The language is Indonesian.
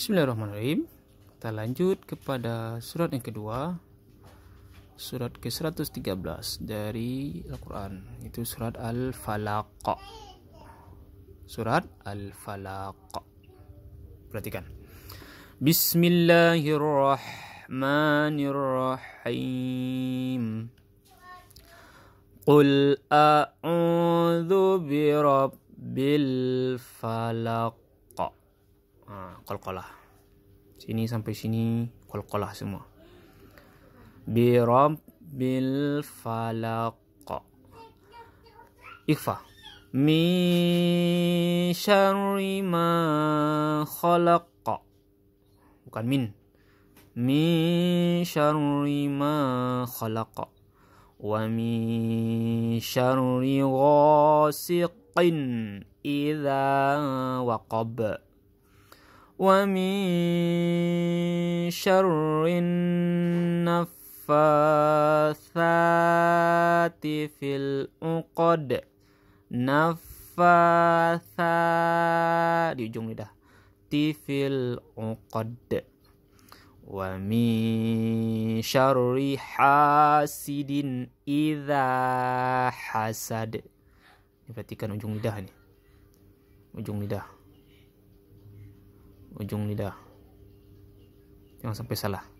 Bismillahirrahmanirrahim. Kita lanjut kepada surat yang kedua. Surat ke-113 dari Al-Qur'an, itu surat Al-Falaq. Surat Al-Falaq. Perhatikan. Bismillahirrahmanirrahim. Qul a'udzu birabbil Falak. Ah, kol-kolah, sini sampai sini kol-kolah semua birob bil falak ikfa Mi syarri ma khalaqa bukan min Mi syarri ma khalaqa wa min syarri ghasiqin idza waqab ومن شر النفاثات في العقد nafasa di ujung lidah tifil uqad wa min syarri hasidin idza hasad perhatikan ujung lidah ni ujung lidah ujung lidah jangan sampai salah